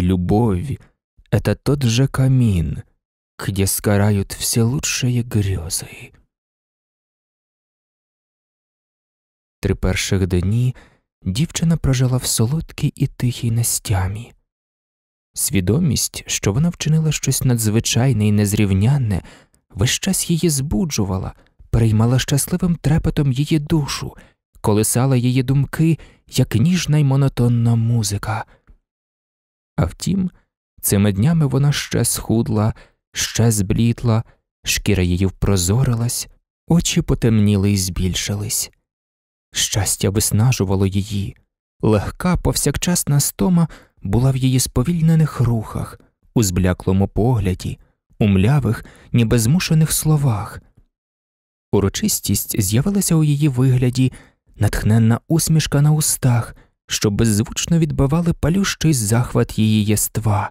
и любовь — это тот же камин, где сгорают все лучшие грезы. Три перших дні дівчина прожила в солодкій і тихій настямі. Свідомість, що вона вчинила щось надзвичайне і незрівнянне, весь час її збуджувала, переймала щасливим трепетом її душу, колисала її думки, як ніжна й монотонна музика. А втім, цими днями вона ще схудла, ще зблітла, шкіра її впрозорилась, очі потемніли і збільшились. Щастя виснажувало її, легка повсякчасна стома була в її сповільнених рухах, у збляклому погляді, у млявих, ніби змушених словах. Урочистість з'явилася у її вигляді, натхненна усмішка на устах що беззвучно відбивали палющий захват її єства.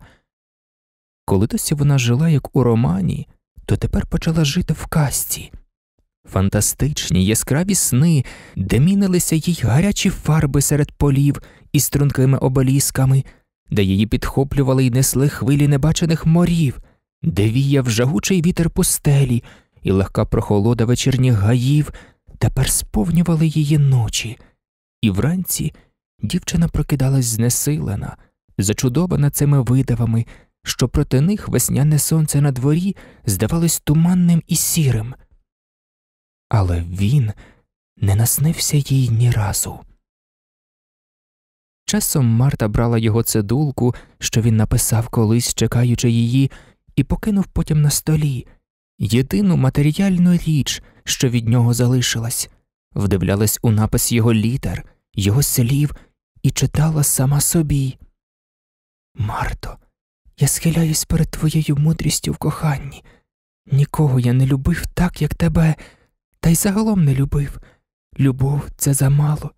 Коли досі вона жила, як у романі, то тепер почала жити в касті. Фантастичні яскраві сни, де мінилися їй гарячі фарби серед полів із стрункими обелісками, де її підхоплювали й несли хвилі небачених морів, де віяв жагучий вітер пустелі і легка прохолода вечірніх гаїв тепер сповнювали її ночі, і вранці дівчина прокидалась знесилена, зачудована цими видавами, що проти них весняне сонце на дворі здавалось туманним і сірим. Але він не наснився їй ні разу. Часом Марта брала його цедулку, що він написав колись, чекаючи її, і покинув потім на столі єдину матеріальну річ, що від нього залишилась, вдивлялась у напис його літер, його слів, і читала сама собі. Марто, я схиляюсь перед твоєю мудрістю в коханні. Нікого я не любив так, як тебе, та й загалом не любив. Любов це замало.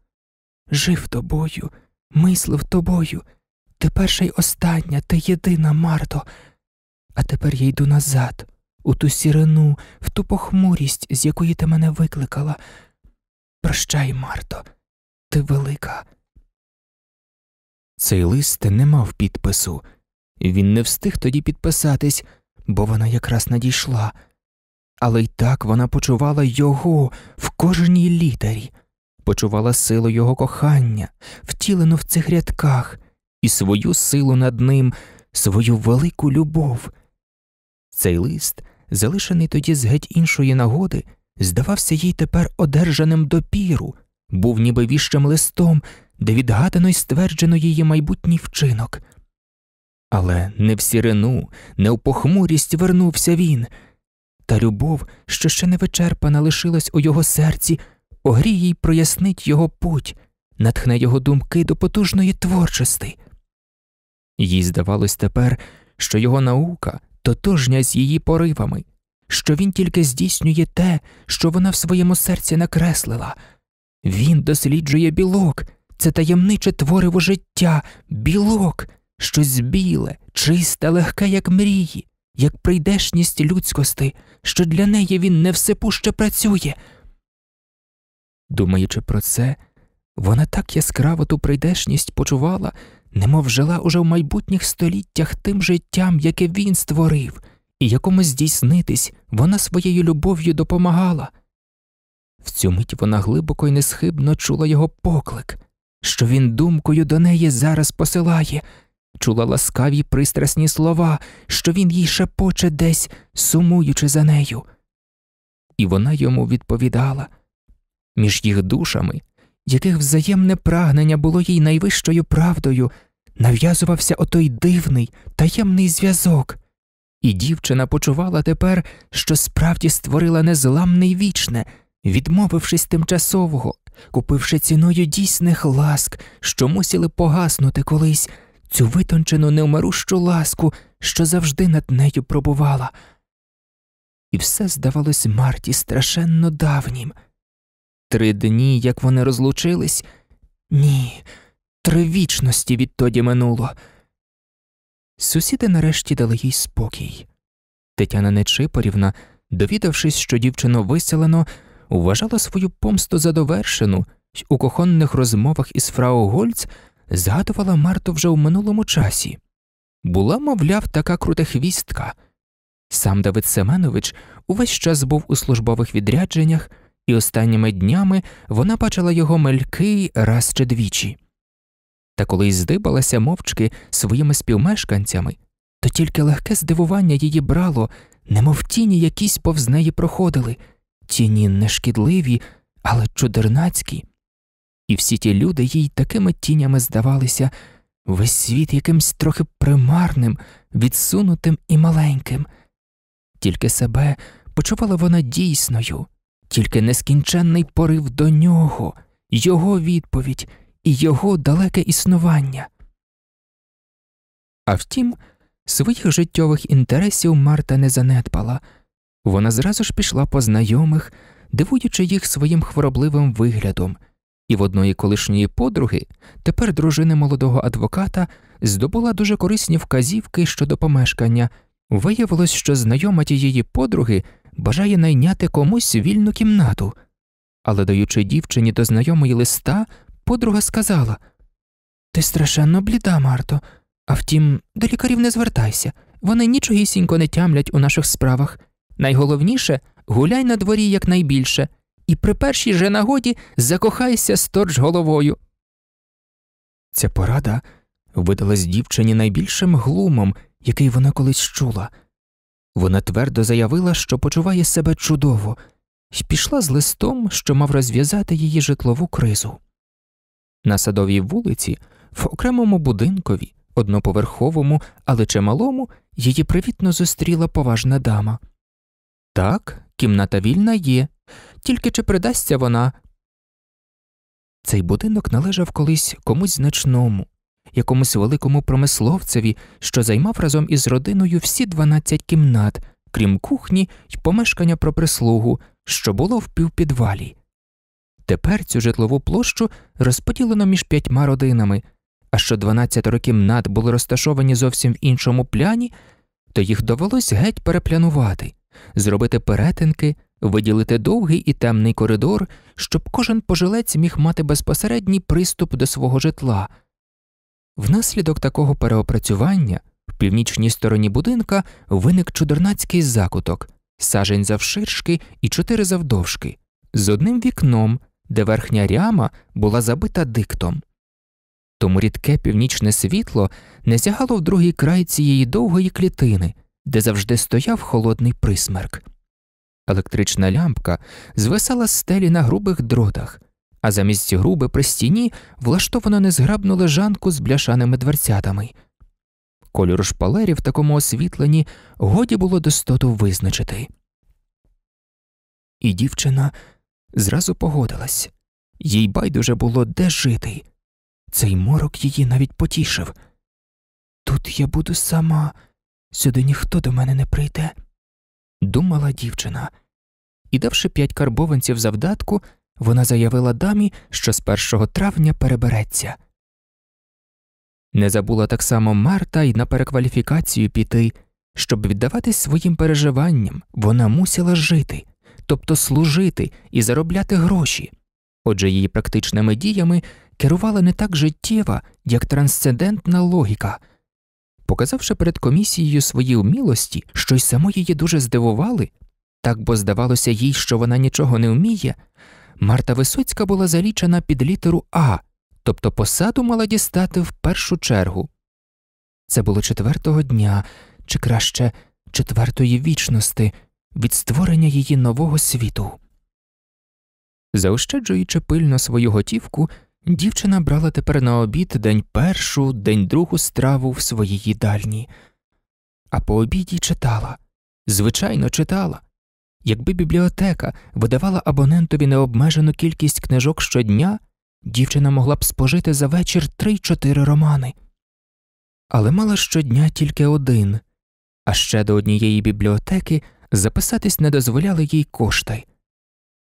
Жив тобою, мислив тобою. Ти перша й остання, ти єдина, Марто. А тепер я йду назад, у ту сірину, в ту похмурість, з якої ти мене викликала. Прощай, Марто, ти велика. Цей лист не мав підпису, він не встиг тоді підписатись, бо вона якраз надійшла, але й так вона почувала його в кожній літері, почувала силу його кохання, втілену в цих рядках, і свою силу над ним, свою велику любов. Цей лист, залишений тоді з геть іншої нагоди, здавався їй тепер одержаним допіру, був ніби віщим листом де відгадано й стверджено її майбутній вчинок. Але не в сірину, не в похмурість вернувся він, та любов, що ще не вичерпана, лишилась у його серці, огріє й прояснить його путь, натхне його думки до потужної творчості. Їй здавалось тепер, що його наука тотожня з її поривами, що він тільки здійснює те, що вона в своєму серці накреслила, він досліджує білок це таємниче твориво життя, білок, щось біле, чисте, легке, як мрії, як прийдешність людськости, що для неї він не всепуще працює. Думаючи про це, вона так яскраво ту прийдешність почувала, немов жила уже в майбутніх століттях тим життям, яке він створив, і якому здійснитись вона своєю любов'ю допомагала. В цю мить вона глибоко і несхибно чула його поклик, що він думкою до неї зараз посилає, чула ласкаві пристрасні слова, що він їй шепоче десь, сумуючи за нею. І вона йому відповідала між їх душами, яких взаємне прагнення було їй найвищою правдою, нав'язувався отой дивний, таємний зв'язок, і дівчина почувала тепер, що справді створила незламне й вічне відмовившись тимчасового, купивши ціною дійсних ласк, що мусили погаснути колись цю витончену невмирущу ласку, що завжди над нею пробувала. І все здавалось Марті страшенно давнім. Три дні, як вони розлучились, ні, три вічності відтоді минуло. Сусіди нарешті дали їй спокій. Тетяна Нечипорівна, довідавшись, що дівчину виселено, вважала свою помсту за довершену у кохонних розмовах із Фрау Гольц згадувала Марту вже в минулому часі. Була, мовляв, така крута хвістка. Сам Давид Семенович увесь час був у службових відрядженнях, і останніми днями вона бачила його мельки раз чи двічі. Та коли й здибалася мовчки своїми співмешканцями, то тільки легке здивування її брало, немов тіні якісь повз неї проходили тіні не шкідливі, але чудернацькі, і всі ті люди їй такими тінями здавалися весь світ якимсь трохи примарним, відсунутим і маленьким. Тільки себе почувала вона дійсною, тільки нескінченний порив до нього, його відповідь і його далеке існування. А втім, своїх життєвих інтересів Марта не занедбала. Вона зразу ж пішла по знайомих, дивуючи їх своїм хворобливим виглядом, і в одної колишньої подруги, тепер дружини молодого адвоката, здобула дуже корисні вказівки щодо помешкання. Виявилось, що знайома тієї подруги бажає найняти комусь вільну кімнату. Але, даючи дівчині до знайомої листа, подруга сказала Ти страшенно бліда, Марто, а втім, до лікарів не звертайся, вони нічогісінько не тямлять у наших справах. Найголовніше гуляй на дворі якнайбільше, і при першій же нагоді закохайся сторч головою. Ця порада видалась дівчині найбільшим глумом, який вона колись чула. Вона твердо заявила, що почуває себе чудово, і пішла з листом, що мав розв'язати її житлову кризу. На садовій вулиці, в окремому будинкові, одноповерховому, але чималому, її привітно зустріла поважна дама. Так, кімната вільна є, тільки чи придасться вона. Цей будинок належав колись комусь значному, якомусь великому промисловцеві, що займав разом із родиною всі 12 кімнат, крім кухні й помешкання про прислугу, що було в півпідвалі. Тепер цю житлову площу розподілено між п'ятьма родинами, а що 12 кімнат були розташовані зовсім в іншому пляні, то їх довелось геть переплянувати зробити перетинки, виділити довгий і темний коридор, щоб кожен пожилець міг мати безпосередній приступ до свого житла. Внаслідок такого переопрацювання в північній стороні будинка виник чудернацький закуток, сажень завширшки і чотири завдовжки, з одним вікном, де верхня ряма була забита диктом. Тому рідке північне світло не сягало в другий край цієї довгої клітини, де завжди стояв холодний присмерк. Електрична лямка звисала з стелі на грубих дротах, а замість груби при стіні влаштовано незграбну лежанку з бляшаними дверцятами. Кольор шпалері в такому освітленні годі було достоту визначити. І дівчина зразу погодилась їй байдуже було де жити. Цей морок її навіть потішив. Тут я буду сама. Сюди ніхто до мене не прийде, думала дівчина. І давши п'ять карбованців завдатку, вона заявила дамі, що з 1 травня перебереться. Не забула так само Марта й на перекваліфікацію піти. Щоб віддаватись своїм переживанням, вона мусила жити, тобто служити і заробляти гроші. Отже, її практичними діями керувала не так життєва, як трансцендентна логіка. Показавши перед комісією свої умілості, що й само її дуже здивували, так бо здавалося їй, що вона нічого не вміє, Марта Висоцька була залічена під літеру А, тобто посаду мала дістати в першу чергу. Це було четвертого дня, чи краще четвертої вічності від створення її нового світу. Заощаджуючи пильно свою готівку, Дівчина брала тепер на обід день першу, день другу страву в своїй їдальні, а по обіді читала, звичайно, читала. Якби бібліотека видавала абонентові необмежену кількість книжок щодня, дівчина могла б спожити за вечір три-чотири романи, але мала щодня тільки один, а ще до однієї бібліотеки записатись не дозволяли їй кошти,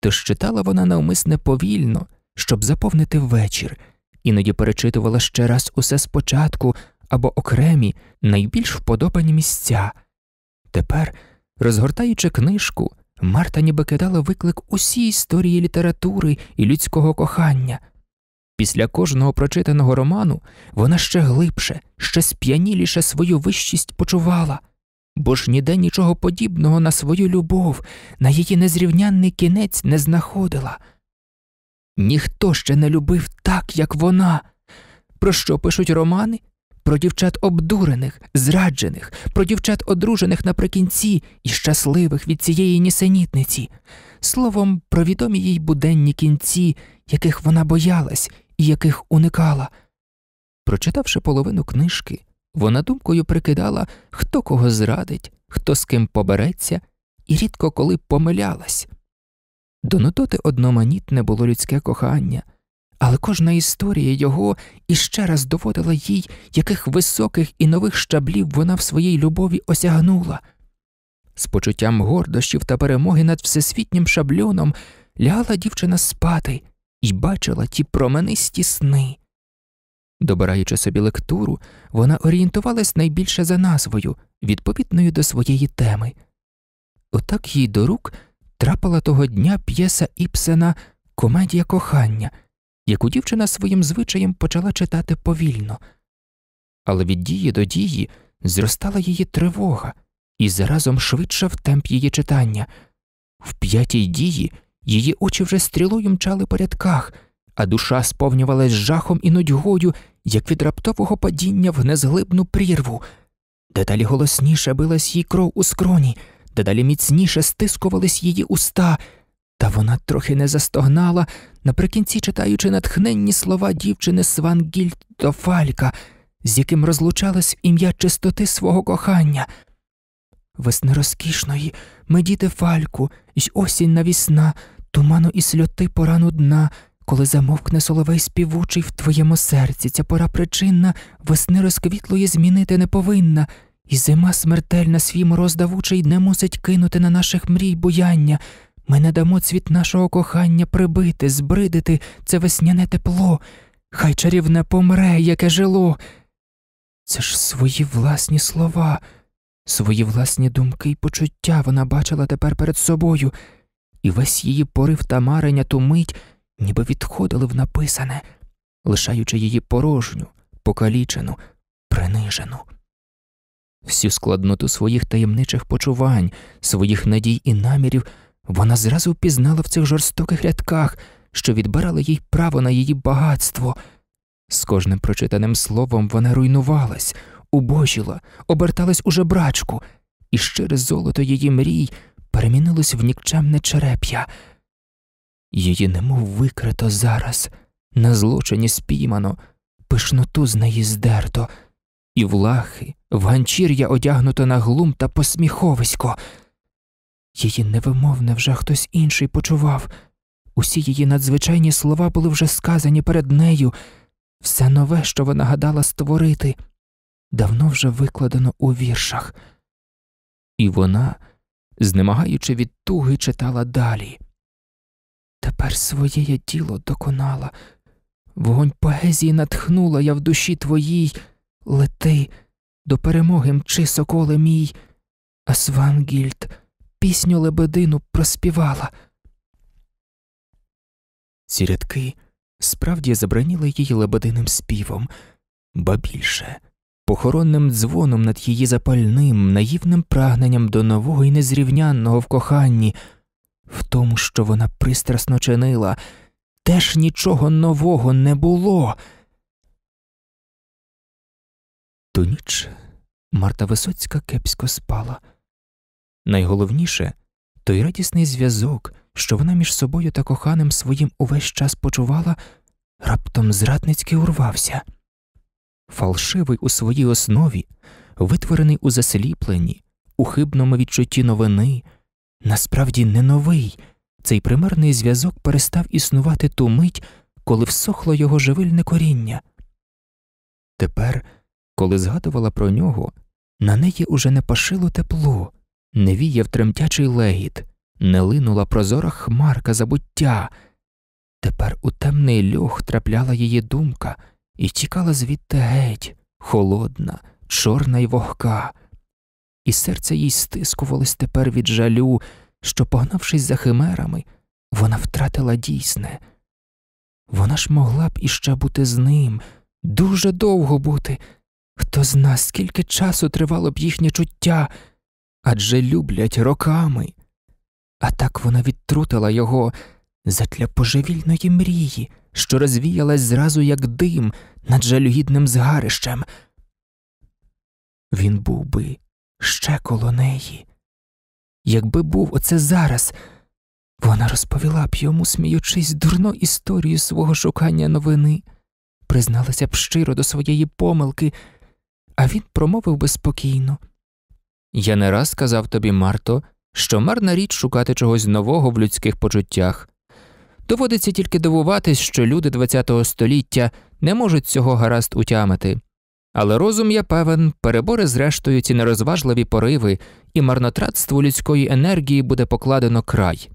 тож читала вона навмисне повільно щоб заповнити вечір, іноді перечитувала ще раз усе спочатку або окремі, найбільш вподобані місця. Тепер, розгортаючи книжку, Марта ніби кидала виклик усій історії літератури і людського кохання. Після кожного прочитаного роману вона ще глибше, ще сп'яніліше свою вищість почувала, бо ж ніде нічого подібного на свою любов, на її незрівнянний кінець не знаходила. Ніхто ще не любив так, як вона. Про що пишуть романи? Про дівчат обдурених, зраджених, про дівчат одружених наприкінці і щасливих від цієї нісенітниці, словом, про відомі їй буденні кінці, яких вона боялась і яких уникала. Прочитавши половину книжки, вона думкою прикидала, хто кого зрадить, хто з ким побереться, і рідко коли помилялась. До нототи одноманітне було людське кохання, але кожна історія його іще раз доводила їй, яких високих і нових щаблів вона в своїй любові осягнула. З почуттям гордощів та перемоги над всесвітнім шабльоном лягала дівчина спати і бачила ті променисті сни. Добираючи собі лектуру, вона орієнтувалась найбільше за назвою, відповідною до своєї теми. Отак їй до рук Трапила того дня п'єса Іпсена Комедія кохання, яку дівчина своїм звичаєм почала читати повільно, але від дії до дії зростала її тривога і заразом швидшав темп її читання. В п'ятій дії її очі вже стрілою мчали по рядках, а душа сповнювалась жахом і нудьгою, як від раптового падіння в незглибну прірву. Деталі голосніше билась їй кров у скроні дедалі міцніше стискувались її уста, та вона трохи не застогнала, наприкінці читаючи натхненні слова дівчини Свангільдо Фалька, з яким розлучалась в ім'я чистоти свого кохання. Весни розкішної, медіти фальку, й осінь навісна, туману і сльоти порану дна, коли замовкне соловей співучий в твоєму серці, ця пора причинна, весни розквітлої змінити не повинна. І зима смертельна свій мороз давучий не мусить кинути на наших мрій буяння. Ми не дамо цвіт нашого кохання прибити, збридити це весняне тепло, хай чарівне помре, яке жило. Це ж свої власні слова, свої власні думки й почуття вона бачила тепер перед собою, і весь її порив та марення ту мить ніби відходили в написане, лишаючи її порожню, покалічену, принижену. Всю складноту своїх таємничих почувань, своїх надій і намірів вона зразу впізнала в цих жорстоких рядках, що відбирали їй право на її багатство. З кожним прочитаним словом вона руйнувалась, убожила, оберталась у жебрачку, і щире золото її мрій перемінилось в нікчемне череп'я. Її немов викрито зараз, на злочині спіймано, пишноту з неї здерто і влахи, в ганчір'я одягнуто на глум та посміховисько. Її невимовне вже хтось інший почував. Усі її надзвичайні слова були вже сказані перед нею, все нове, що вона гадала створити, давно вже викладено у віршах. І вона, знемагаючи від туги, читала далі. Тепер своє діло доконала, вогонь поезії натхнула я в душі твоїй. Лети до перемоги мчи, соколе мій, а Свангільд пісню лебедину проспівала. Ці рядки справді забраніли її лебединим співом, ба більше похоронним дзвоном над її запальним, наївним прагненням до нового і незрівнянного в коханні, в тому, що вона пристрасно чинила, теж нічого нового не було. Ту ніч Марта Висоцька кепсько спала. Найголовніше той радісний зв'язок, що вона між собою та коханим своїм увесь час почувала, раптом зрадницьки урвався. Фалшивий у своїй основі, витворений у засліпленні, у хибному відчутті новини, насправді не новий, цей примарний зв'язок перестав існувати ту мить, коли всохло його живильне коріння. Тепер... Коли згадувала про нього, на неї уже не пашило тепло, не віяв тремтячий легіт, не линула прозора хмарка забуття. Тепер у темний льох трапляла її думка і тікала звідти геть, холодна, чорна й вогка, і серце їй стискувалось тепер від жалю, що, погнавшись за химерами, вона втратила дійсне. Вона ж могла б іще бути з ним, дуже довго бути. Хто зна, скільки часу тривало б їхнє чуття, адже люблять роками. А так вона відтрутила його задля божевільної мрії, що розвіялась зразу, як дим над жалюгідним згарищем. Він був би ще коло неї. Якби був оце зараз, вона розповіла б йому, сміючись, дурно історію свого шукання новини, призналася б щиро до своєї помилки а він промовив би спокійно. Я не раз казав тобі, Марто, що марна річ шукати чогось нового в людських почуттях. Доводиться тільки дивуватись, що люди ХХ століття не можуть цього гаразд утямити, але розум, я певен, перебори зрештою ці нерозважливі пориви, і марнотратству людської енергії буде покладено край.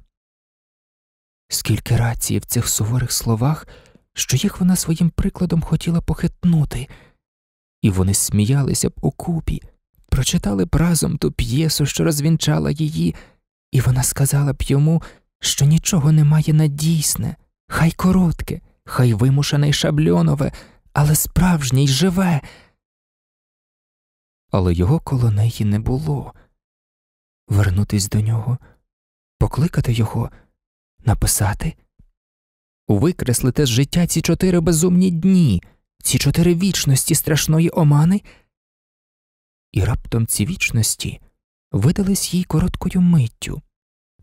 Скільки рації в цих суворих словах, що їх вона своїм прикладом хотіла похитнути і вони сміялися б укупі, прочитали б разом ту п'єсу, що розвінчала її, і вона сказала б йому, що нічого немає надійсне, хай коротке, хай вимушене й шабльонове, але справжнє й живе. Але його коло неї не було. Вернутись до нього, покликати його, написати, викреслити з життя ці чотири безумні дні ці чотири вічності страшної омани, і раптом ці вічності видались їй короткою миттю,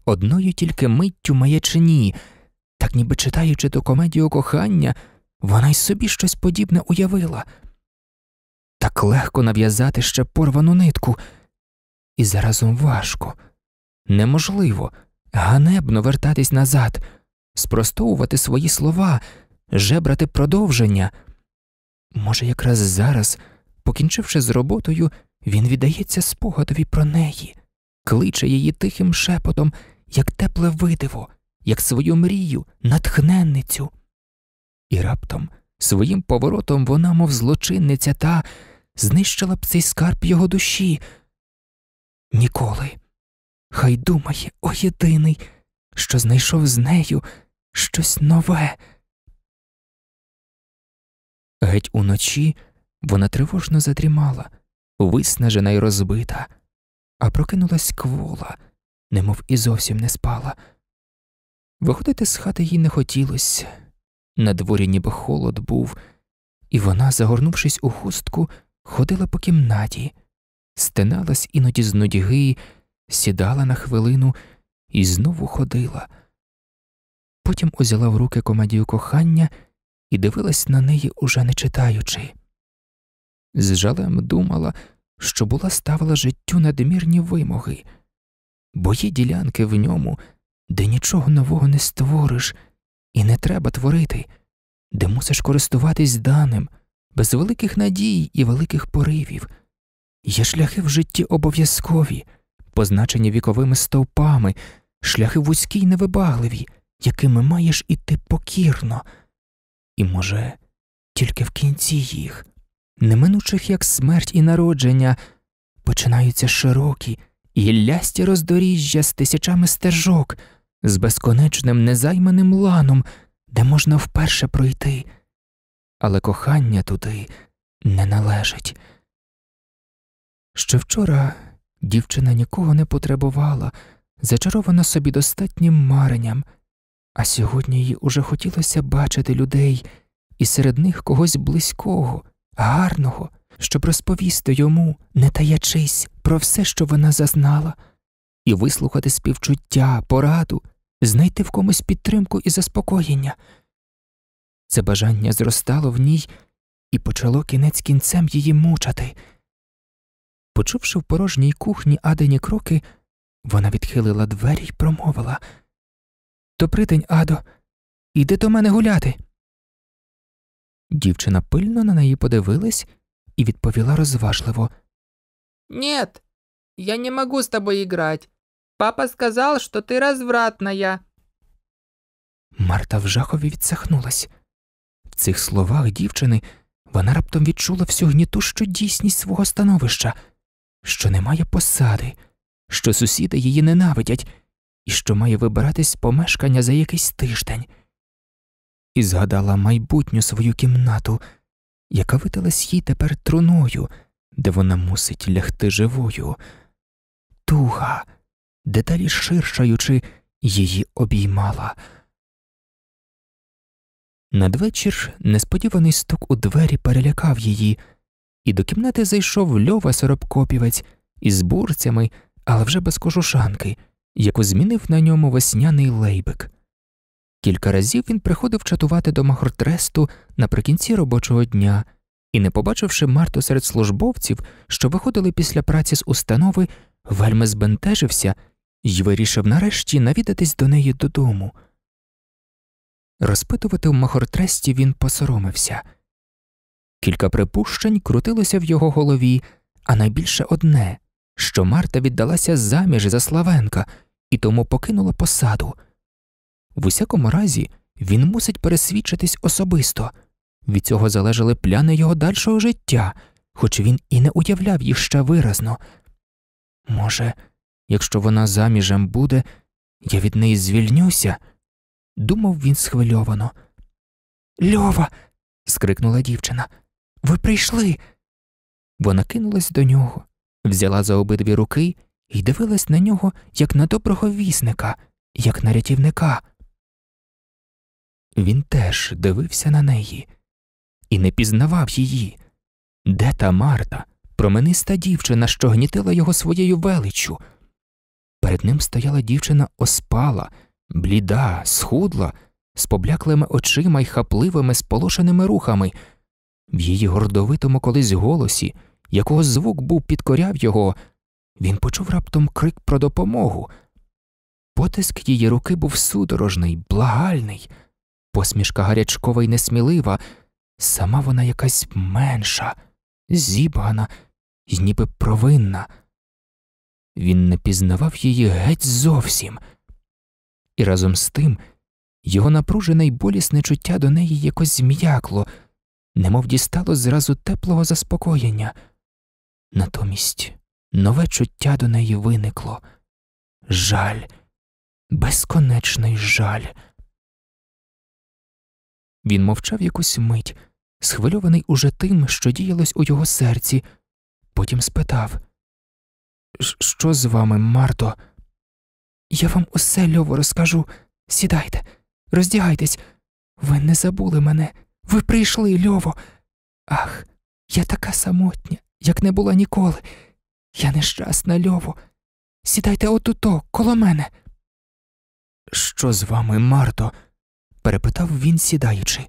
одною тільки миттю маячині, так ніби читаючи ту комедію кохання, вона й собі щось подібне уявила. Так легко нав'язати ще порвану нитку, і заразом важко, неможливо, ганебно вертатись назад, спростовувати свої слова, жебрати продовження. Може, якраз зараз, покінчивши з роботою, він віддається спогадові про неї, кличе її тихим шепотом, як тепле видиво, як свою мрію, натхненницю. І раптом своїм поворотом вона, мов злочинниця, та знищила б цей скарб його душі. Ніколи. Хай думає о єдиний, що знайшов з нею щось нове. Геть уночі вона тривожно задрімала, виснажена й розбита, а прокинулась квола, немов і зовсім не спала. Виходити з хати їй не хотілося. На дворі ніби холод був, і вона, загорнувшись у хустку, ходила по кімнаті, стиналась іноді з нудьги, сідала на хвилину і знову ходила. Потім узяла в руки комедію кохання і дивилась на неї, уже не читаючи. З жалем думала, що була ставила життю надмірні вимоги, бо є ділянки в ньому, де нічого нового не створиш і не треба творити, де мусиш користуватись даним, без великих надій і великих поривів. Є шляхи в житті обов'язкові, позначені віковими стовпами, шляхи вузькі й невибагливі, якими маєш іти покірно і, може, тільки в кінці їх, неминучих як смерть і народження, починаються широкі і лясті роздоріжжя з тисячами стежок, з безконечним незайманим ланом, де можна вперше пройти, але кохання туди не належить. Ще вчора дівчина нікого не потребувала, зачарована собі достатнім маренням а сьогодні їй уже хотілося бачити людей і серед них когось близького, гарного, щоб розповісти йому, не таячись, про все, що вона зазнала, і вислухати співчуття, пораду, знайти в комусь підтримку і заспокоєння. Це бажання зростало в ній і почало кінець кінцем її мучати. Почувши в порожній кухні адені кроки, вона відхилила двері й промовила. Добридень, Адо, іди до мене гуляти. Дівчина пильно на неї подивилась і відповіла розважливо «Нет, я не могу з тобою играть. Папа сказал, что ты развратная». Марта в жахові відсахнулась. В цих словах дівчини вона раптом відчула всю гнітущу дійсність свого становища, що немає посади, що сусіди її ненавидять і що має вибиратись з помешкання за якийсь тиждень, і згадала майбутню свою кімнату, яка видалась їй тепер труною, де вона мусить лягти живою, туга, деталі ширшаючи, її обіймала. Надвечір несподіваний стук у двері перелякав її, і до кімнати зайшов льова соробкопівець із бурцями, але вже без кожушанки яку змінив на ньому весняний лейбик. Кілька разів він приходив чатувати до Махортресту наприкінці робочого дня і, не побачивши Марту серед службовців, що виходили після праці з установи, вельми збентежився і вирішив нарешті навідатись до неї додому. Розпитувати в Махортресті він посоромився. Кілька припущень крутилося в його голові, а найбільше одне, що Марта віддалася заміж за Славенка і тому покинула посаду. В усякому разі, він мусить пересвідчитись особисто від цього залежали пляни його дальшого життя, хоч він і не уявляв їх ще виразно. Може, якщо вона заміжем буде, я від неї звільнюся, думав він схвильовано. Льова. скрикнула дівчина. Ви прийшли. Вона кинулась до нього, взяла за обидві руки і дивилась на нього як на доброго вісника, як на рятівника. Він теж дивився на неї і не пізнавав її. Де та Марта, промениста дівчина, що гнітила його своєю величчю? Перед ним стояла дівчина оспала, бліда, схудла, з побляклими очима й хапливими, сполошеними рухами, в її гордовитому колись голосі, якого звук був підкоряв його, він почув раптом крик про допомогу. Потиск її руки був судорожний, благальний, посмішка гарячкова й несмілива, сама вона якась менша, зібгана і ніби провинна. Він не пізнавав її геть зовсім, і разом з тим його напружене й болісне чуття до неї якось зм'якло, немов дістало зразу теплого заспокоєння. Натомість нове чуття до неї виникло жаль, безконечний жаль. Він мовчав якусь мить, схвильований уже тим, що діялось у його серці, потім спитав Що з вами, Марто? Я вам усе льово розкажу. Сідайте, роздягайтесь. Ви не забули мене. Ви прийшли, Льово. Ах, я така самотня, як не була ніколи. Я нещасна, Льову. Сідайте отуто, коло мене. Що з вами, Марто? перепитав він, сідаючи.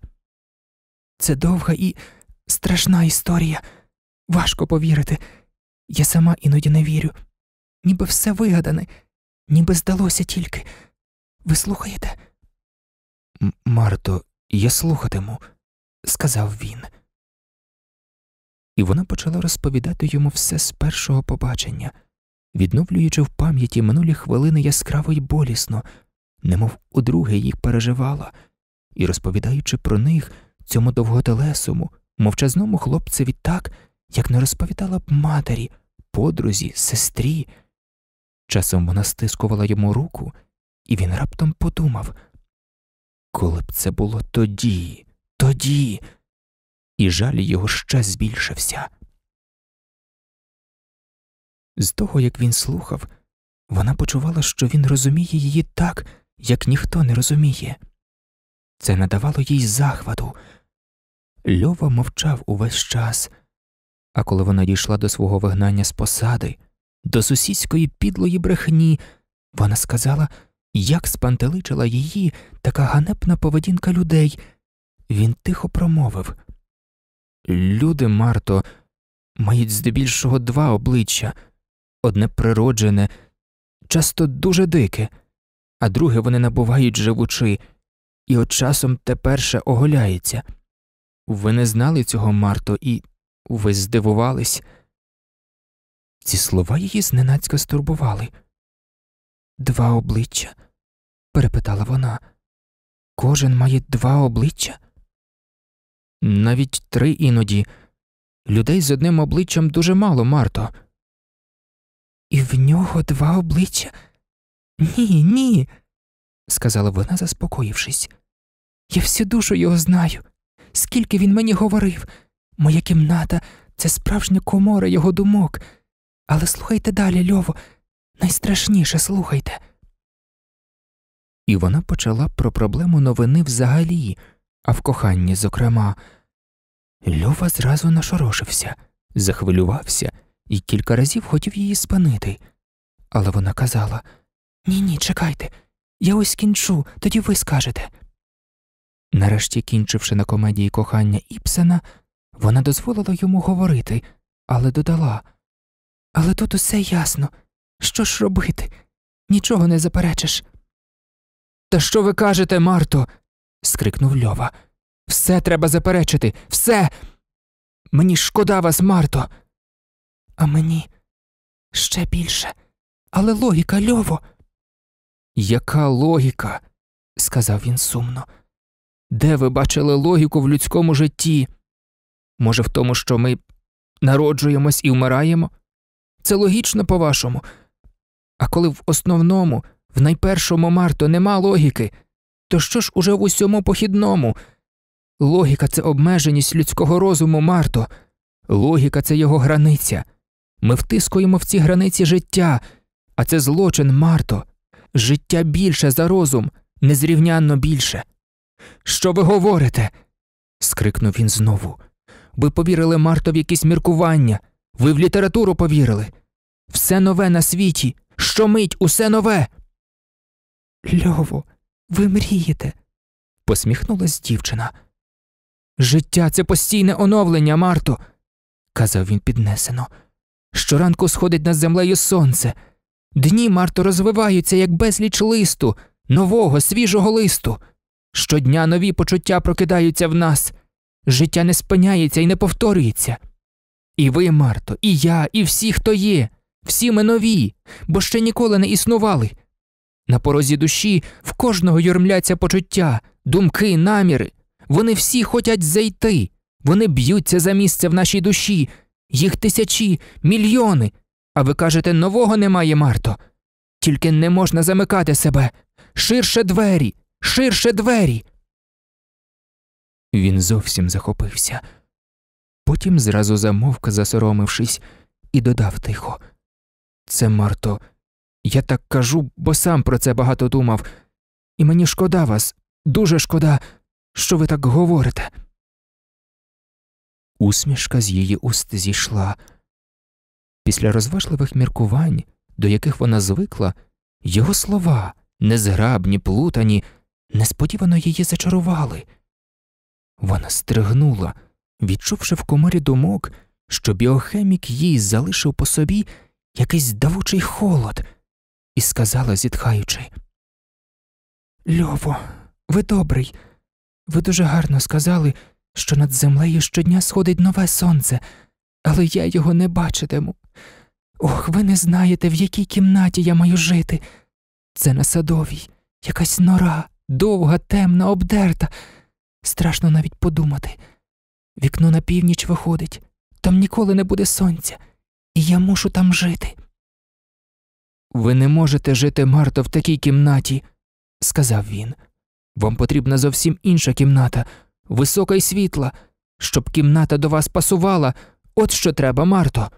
Це довга і страшна історія. Важко повірити. Я сама іноді не вірю. Ніби все вигадане, ніби здалося тільки. Ви слухаєте? Марто, я слухатиму, сказав він і вона почала розповідати йому все з першого побачення, відновлюючи в пам'яті минулі хвилини яскраво й болісно, немов удруге їх переживала, і розповідаючи про них цьому довготелесому, мовчазному хлопцеві так, як не розповідала б матері, подрузі, сестрі. Часом вона стискувала йому руку, і він раптом подумав, коли б це було тоді, тоді і жаль його ще збільшився. З того, як він слухав, вона почувала, що він розуміє її так, як ніхто не розуміє. Це надавало їй захвату. Льова мовчав увесь час, а коли вона дійшла до свого вигнання з посади, до сусідської підлої брехні, вона сказала, як спантеличила її така ганебна поведінка людей. Він тихо промовив Люди, Марто, мають здебільшого два обличчя одне природжене, часто дуже дике, а друге вони набувають живучи, і от часом те перше оголяється. Ви не знали цього, Марто, і ви здивувались. Ці слова її зненацька стурбували. Два обличчя? перепитала вона. Кожен має два обличчя? навіть три іноді. Людей з одним обличчям дуже мало, Марто. І в нього два обличчя? Ні, ні, сказала вона, заспокоївшись. Я всю душу його знаю. Скільки він мені говорив. Моя кімната це справжня комора його думок. Але слухайте далі, Льово, найстрашніше слухайте. І вона почала про проблему новини взагалі а в коханні, зокрема. Льова зразу нашорошився, захвилювався і кілька разів хотів її спинити. Але вона казала Ні, ні, чекайте, я ось кінчу, тоді ви скажете. Нарешті, кінчивши на комедії кохання Іпсена, вона дозволила йому говорити, але додала Але тут усе ясно. Що ж робити? Нічого не заперечиш. Та що ви кажете, Марто? скрикнув Льова. Все треба заперечити, все. Мені шкода вас, Марто. А мені ще більше. Але логіка Льово. Яка логіка? сказав він сумно. Де ви бачили логіку в людському житті? Може, в тому, що ми народжуємось і вмираємо? Це логічно по вашому. А коли в основному, в найпершому марто нема логіки, то що ж уже в усьому похідному? Логіка це обмеженість людського розуму, Марто, логіка це його границя. Ми втискуємо в ці границі життя, а це злочин, Марто. Життя більше за розум, незрівнянно більше. Що ви говорите? скрикнув він знову. Ви повірили Марто в якісь міркування, ви в літературу повірили. Все нове на світі, що мить, усе нове. Льово, ви мрієте, посміхнулась дівчина. Життя це постійне оновлення, Марто, казав він піднесено. Щоранку сходить над землею сонце. Дні Марто розвиваються, як безліч листу, нового, свіжого листу. Щодня нові почуття прокидаються в нас. Життя не спиняється і не повторюється. І ви, Марто, і я, і всі, хто є, всі ми нові, бо ще ніколи не існували. На порозі душі в кожного юрмляться почуття, думки, наміри. Вони всі хочуть зайти, вони б'ються за місце в нашій душі, їх тисячі, мільйони. А ви кажете, нового немає, Марто. Тільки не можна замикати себе. Ширше двері, ширше двері. Він зовсім захопився. Потім зразу замовк, засоромившись, і додав тихо. Це Марто. Я так кажу, бо сам про це багато думав, і мені шкода вас, дуже шкода, що ви так говорите. Усмішка з її уст зійшла. Після розважливих міркувань, до яких вона звикла, його слова, незграбні, плутані, несподівано її зачарували. Вона стригнула, відчувши в коморі думок, що біохемік їй залишив по собі якийсь давучий холод і сказала, зітхаючи. Льово, ви добрий. Ви дуже гарно сказали, що над землею щодня сходить нове сонце, але я його не бачитиму. Ох, ви не знаєте, в якій кімнаті я маю жити. Це на садовій, якась нора, довга, темна, обдерта. Страшно навіть подумати. Вікно на північ виходить, там ніколи не буде сонця, і я мушу там жити. Ви не можете жити Марто в такій кімнаті, сказав він. Вам потрібна зовсім інша кімната, висока й світла, щоб кімната до вас пасувала. От що треба, Марто.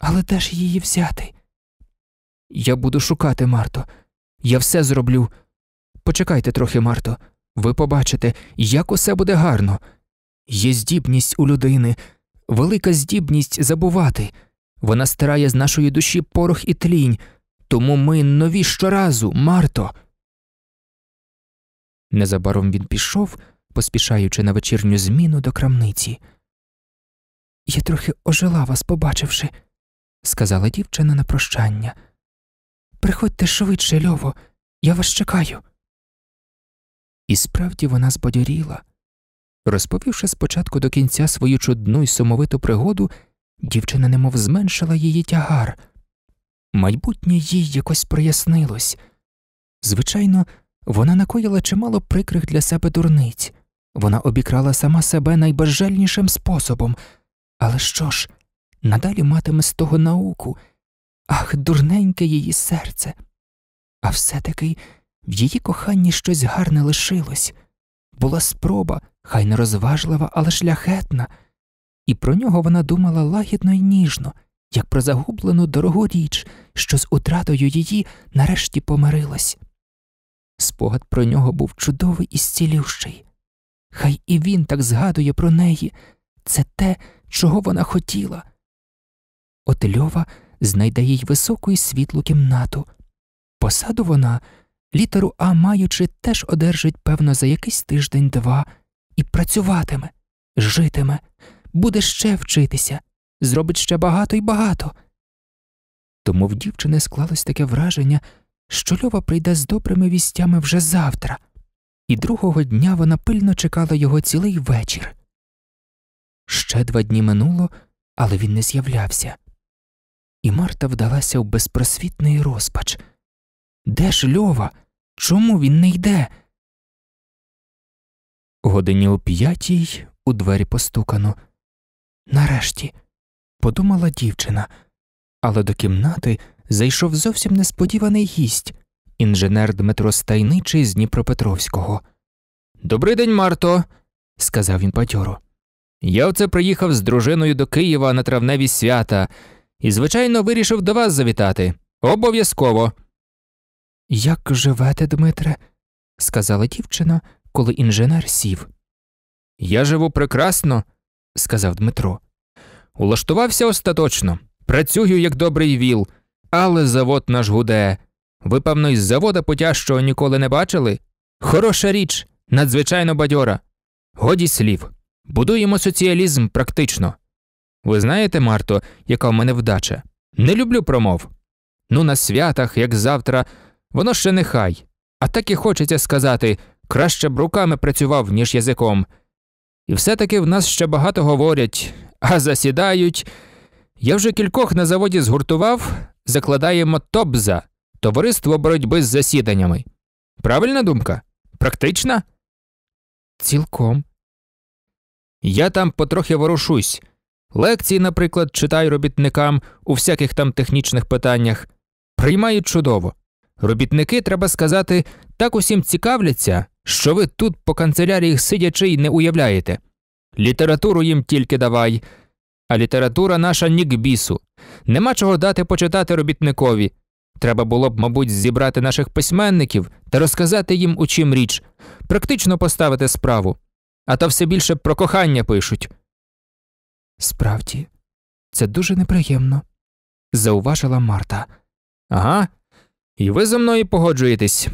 Але де ж її взяти? Я буду шукати, Марто. Я все зроблю. Почекайте трохи, Марто, ви побачите, як усе буде гарно. Є здібність у людини, велика здібність забувати. Вона стирає з нашої душі порох і тлінь, тому ми нові щоразу, Марто. Незабаром він пішов, поспішаючи на вечірню зміну до крамниці. Я трохи ожила вас, побачивши, сказала дівчина на прощання. Приходьте швидше, Льово, я вас чекаю. І справді вона збадьоріла. Розповівши спочатку до кінця свою чудну й сумовиту пригоду, Дівчина немов зменшила її тягар. Майбутнє їй якось прояснилось. Звичайно, вона накоїла чимало прикрих для себе дурниць, вона обікрала сама себе найбажальнішим способом. Але що ж, надалі матиме з того науку, ах, дурненьке її серце. А все таки в її коханні щось гарне лишилось була спроба, хай не розважлива, але шляхетна і про нього вона думала лагідно і ніжно, як про загублену дорогу річ, що з утратою її нарешті помирилась. Спогад про нього був чудовий і зцілющий. Хай і він так згадує про неї це те, чого вона хотіла. От Льова знайде їй високу і світлу кімнату. Посаду вона, літеру А маючи, теж одержить, певно, за якийсь тиждень два і працюватиме, житиме буде ще вчитися, зробить ще багато і багато. Тому в дівчини склалось таке враження, що Льова прийде з добрими вістями вже завтра, і другого дня вона пильно чекала його цілий вечір. Ще два дні минуло, але він не з'являвся, і Марта вдалася в безпросвітний розпач Де ж Льова? Чому він не йде? Годині о п'ятій у двері постукано. Нарешті, подумала дівчина, але до кімнати зайшов зовсім несподіваний гість, інженер Дмитро Стайничий з Дніпропетровського. «Добрий день, Марто, сказав він бадьоро. Я оце приїхав з дружиною до Києва на травневі свята і, звичайно, вирішив до вас завітати. Обов'язково. Як живете, Дмитре? сказала дівчина, коли інженер сів. Я живу прекрасно сказав Дмитро. Улаштувався остаточно. Працюю як добрий віл, але завод наш гуде. Ви, певно, із завода потяжчого ніколи не бачили? Хороша річ, надзвичайно бадьора. Годі слів. Будуємо соціалізм практично. Ви знаєте, Марто, яка в мене вдача? Не люблю промов. Ну, на святах, як завтра, воно ще нехай. А так і хочеться сказати краще б руками працював, ніж язиком. І все-таки в нас ще багато говорять, а засідають. Я вже кількох на заводі згуртував, закладаємо ТОБЗА товариство боротьби з засіданнями. Правильна думка? Практична? Цілком. Я там потрохи ворушусь. Лекції, наприклад, читаю робітникам у всяких там технічних питаннях. Приймають чудово. Робітники, треба сказати, так усім цікавляться, що ви тут по канцелярії сидячи й не уявляєте. Літературу їм тільки давай, а література наша ні к бісу. Нема чого дати почитати робітникові. Треба було б, мабуть, зібрати наших письменників та розказати їм, у чим річ, практично поставити справу. А то все більше про кохання пишуть. Справді, це дуже неприємно, зауважила Марта. Ага, і ви зо мною погоджуєтесь.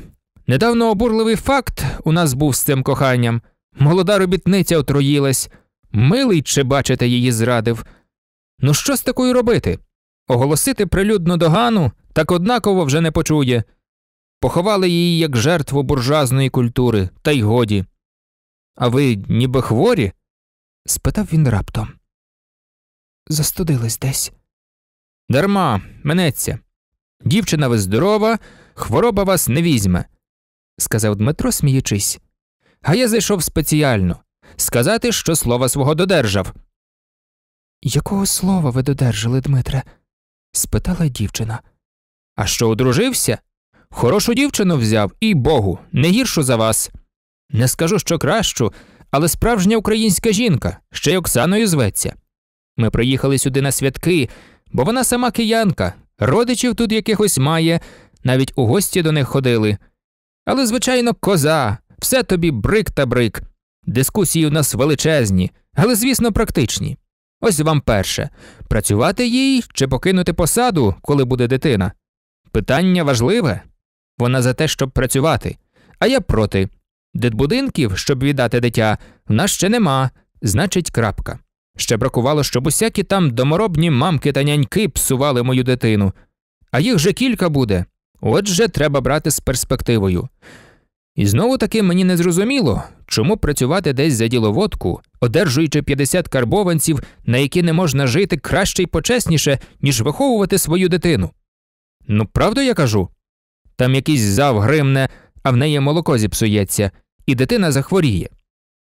Недавно обурливий факт у нас був з цим коханням. Молода робітниця отруїлась, милий чи, бачите, її зрадив. Ну, що з такою робити? Оголосити прилюдно догану так однаково вже не почує. Поховали її як жертву буржуазної культури, та й годі. А ви ніби хворі? спитав він раптом. Застудились десь. Дарма, минеться. Дівчина ви здорова, хвороба вас не візьме сказав Дмитро, сміючись. А я зайшов спеціально сказати, що слова свого додержав. Якого слова ви додержали, Дмитре? спитала дівчина. А що одружився? Хорошу дівчину взяв, і богу, не гіршу за вас. Не скажу, що кращу, але справжня українська жінка, ще й Оксаною зветься. Ми приїхали сюди на святки, бо вона сама киянка, родичів тут якихось має, навіть у гості до них ходили. Але, звичайно, коза, все тобі брик та брик. Дискусії у нас величезні, але, звісно, практичні. Ось вам перше працювати їй чи покинути посаду, коли буде дитина. Питання важливе вона за те, щоб працювати, а я проти. Дитбудинків, щоб віддати дитя, в нас ще нема, значить, крапка. Ще бракувало, щоб усякі там доморобні мамки та няньки псували мою дитину, а їх же кілька буде. Отже, треба брати з перспективою. І знову таки мені не зрозуміло, чому працювати десь за діловодку, одержуючи 50 карбованців, на які не можна жити краще і почесніше, ніж виховувати свою дитину. Ну, правду я кажу? Там якийсь зав гримне, а в неї молоко зіпсується, і дитина захворіє.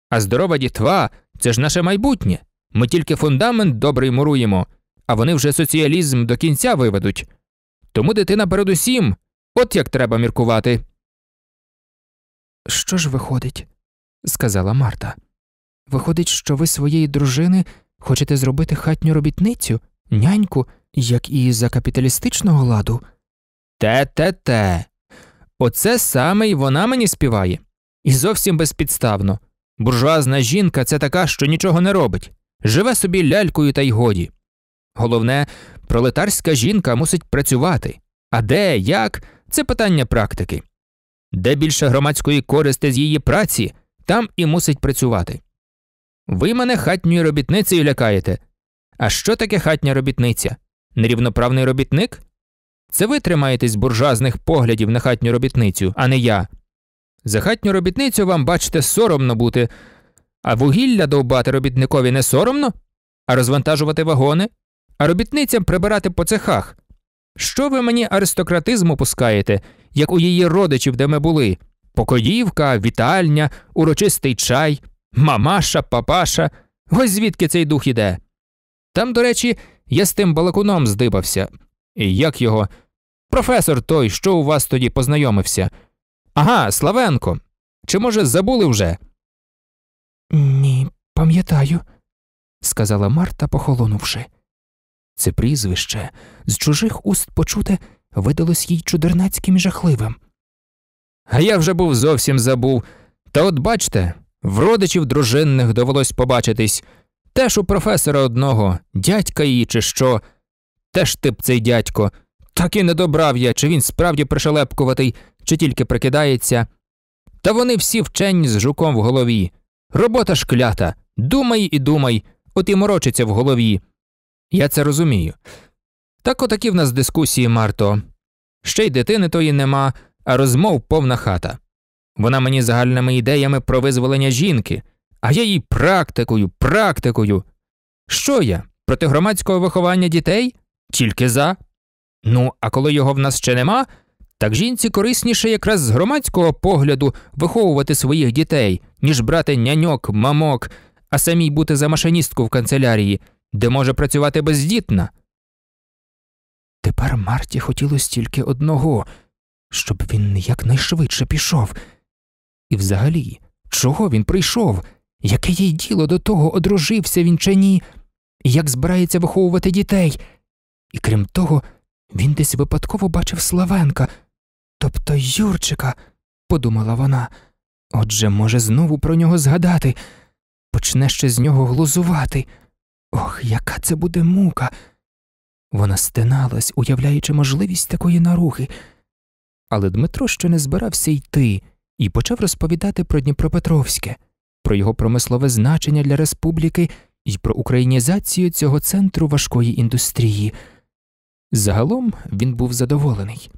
А здорова дітва це ж наше майбутнє. Ми тільки фундамент добрий муруємо, а вони вже соціалізм до кінця виведуть. Тому дитина передусім От як треба міркувати. Що ж виходить, сказала Марта. Виходить, що ви своєї дружини хочете зробити хатню робітницю, няньку, як і за капіталістичного ладу? Те те те. Оце саме й вона мені співає. І зовсім безпідставно. Буржуазна жінка це така, що нічого не робить, живе собі лялькою та й годі. Головне, пролетарська жінка мусить працювати. А де, як, це питання практики. Де більше громадської користи з її праці, там і мусить працювати. Ви мене хатньою робітницею лякаєте. А що таке хатня робітниця? Нерівноправний робітник? Це ви тримаєтесь буржуазних поглядів на хатню робітницю, а не я. За хатню робітницю вам, бачите, соромно бути, а вугілля довбати робітникові не соромно, а розвантажувати вагони, а робітницям прибирати по цехах. Що ви мені аристократизм опускаєте, як у її родичів, де ми були? Покоївка, вітальня, урочистий чай, мамаша, папаша. Ось звідки цей дух іде. Там, до речі, я з тим балакуном здибався. І Як його? Професор той, що у вас тоді познайомився? Ага, Славенко. Чи, може, забули вже? Ні, пам'ятаю, сказала Марта, похолонувши. Це прізвище з чужих уст почуте видалось їй чудернацьким і жахливим. А я вже був зовсім забув. Та от бачте, в родичів дружинних довелось побачитись. Теж у професора одного, дядька її, чи що. Теж тип цей дядько. Так і не добрав я, чи він справді пришелепкуватий, чи тільки прикидається. Та вони всі вчені з жуком в голові. Робота шклята. Думай і думай, от і морочиться в голові. Я це розумію. Так отакі в нас дискусії, Марто. Ще й дитини тої нема, а розмов повна хата. Вона мені загальними ідеями про визволення жінки, а я їй практикою, практикою. Що я? Проти громадського виховання дітей? Тільки за. Ну, а коли його в нас ще нема, так жінці корисніше якраз з громадського погляду виховувати своїх дітей, ніж брати няньок, мамок, а самій бути за машиністку в канцелярії де може працювати бездітна. Тепер Марті хотілося тільки одного, щоб він якнайшвидше пішов. І взагалі, чого він прийшов? Яке їй діло до того, одружився він чи ні, як збирається виховувати дітей? І крім того, він десь випадково бачив Славенка, тобто Юрчика, подумала вона, отже, може, знову про нього згадати, почне ще з нього глузувати. Ох, яка це буде мука. Вона стиналась, уявляючи можливість такої наруги. Але Дмитро ще не збирався йти і почав розповідати про Дніпропетровське, про його промислове значення для республіки і про українізацію цього центру важкої індустрії. Загалом він був задоволений.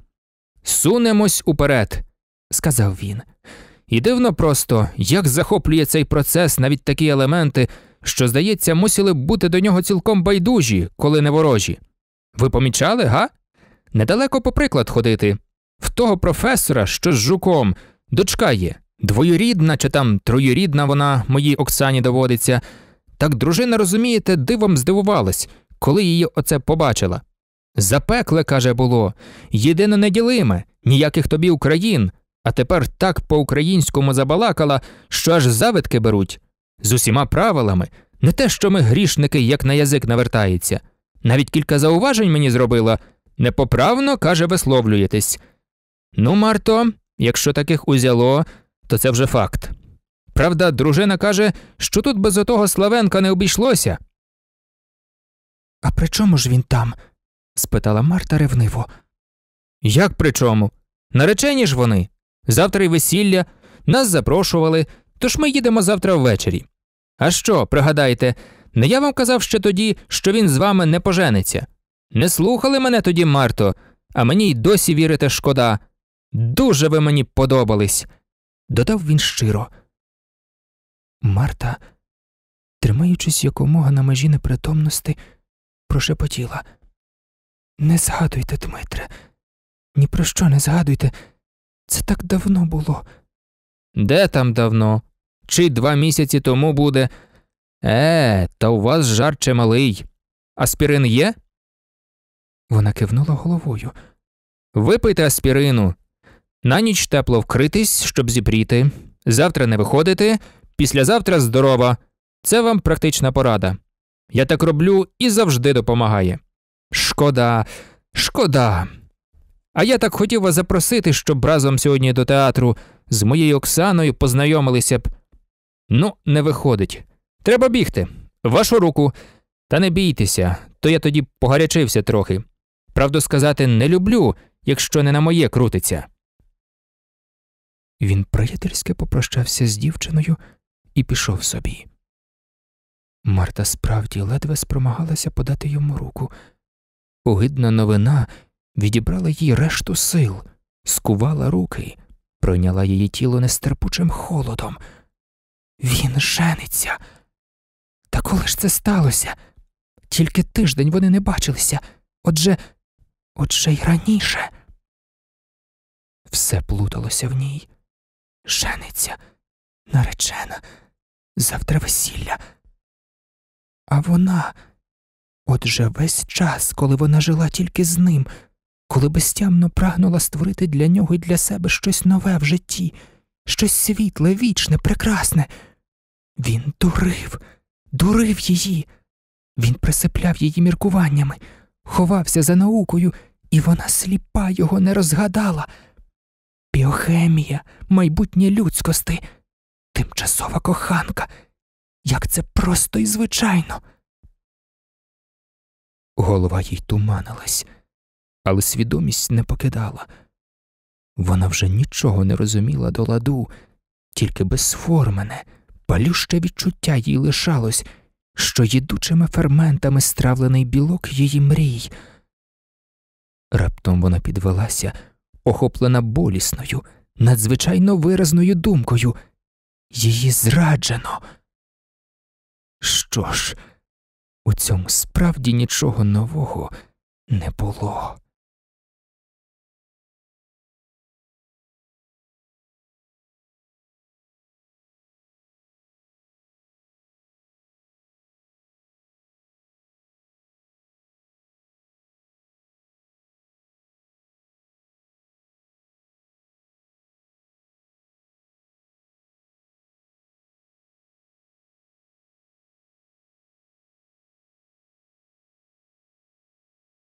Сунемось уперед, сказав він. І дивно просто, як захоплює цей процес навіть такі елементи, що, здається, мусили б бути до нього цілком байдужі, коли не ворожі. Ви помічали, га? Недалеко, по приклад, ходити. В того професора, що з жуком, дочка є, двоюрідна чи там троюрідна вона моїй Оксані доводиться. Так дружина, розумієте, дивом здивувалась, коли її оце побачила. Запекле, каже, було, єдине неділиме, ніяких тобі Україн, а тепер так по-українському забалакала, що аж завитки беруть. З усіма правилами, не те, що ми грішники, як на язик навертається. Навіть кілька зауважень мені зробила непоправно, каже, висловлюєтесь. Ну, Марто, якщо таких узяло, то це вже факт. Правда, дружина каже, що тут без отого Славенка не обійшлося. А при чому ж він там? спитала Марта ревниво. Як при чому? Наречені ж вони завтра й весілля, нас запрошували, тож ми їдемо завтра ввечері. А що, пригадайте, не я вам казав ще тоді, що він з вами не пожениться. Не слухали мене тоді, Марто, а мені й досі вірите шкода. Дуже ви мені подобались, додав він щиро. Марта, тримаючись якомога на межі непритомності, прошепотіла. Не згадуйте, Дмитре, ні про що не згадуйте. Це так давно було. Де там давно? Чи два місяці тому буде. Е, та у вас жар чималий. Аспірин є? Вона кивнула головою. Випийте аспірину. На ніч тепло вкритись, щоб зіпріти. Завтра не виходити, післязавтра здорова. Це вам практична порада. Я так роблю і завжди допомагає. Шкода, шкода. А я так хотів вас запросити, щоб разом сьогодні до театру з моєю Оксаною познайомилися б. Ну, не виходить. Треба бігти. Вашу руку. Та не бійтеся, то я тоді погарячився трохи. Правду сказати, не люблю, якщо не на моє крутиться. Він приятельськи попрощався з дівчиною і пішов собі. Марта справді ледве спромагалася подати йому руку. Огидна новина, відібрала їй решту сил, скувала руки, пройняла її тіло нестерпучим холодом. Він жениться. Та коли ж це сталося? Тільки тиждень вони не бачилися, отже, отже й раніше. Все плуталося в ній. Жениться, наречена, завтра весілля. А вона, отже, весь час, коли вона жила тільки з ним коли безтямно прагнула створити для нього і для себе щось нове в житті, щось світле, вічне, прекрасне. Він дурив, дурив її, він присипляв її міркуваннями, ховався за наукою, і вона сліпа його не розгадала. Біохемія, майбутнє людськости, тимчасова коханка, як це просто і звичайно. Голова їй туманилась але свідомість не покидала. Вона вже нічого не розуміла до ладу, тільки безформене, палюще відчуття їй лишалось, що їдучими ферментами стравлений білок її мрій. Раптом вона підвелася, охоплена болісною, надзвичайно виразною думкою. Її зраджено. Що ж, у цьому справді нічого нового не було.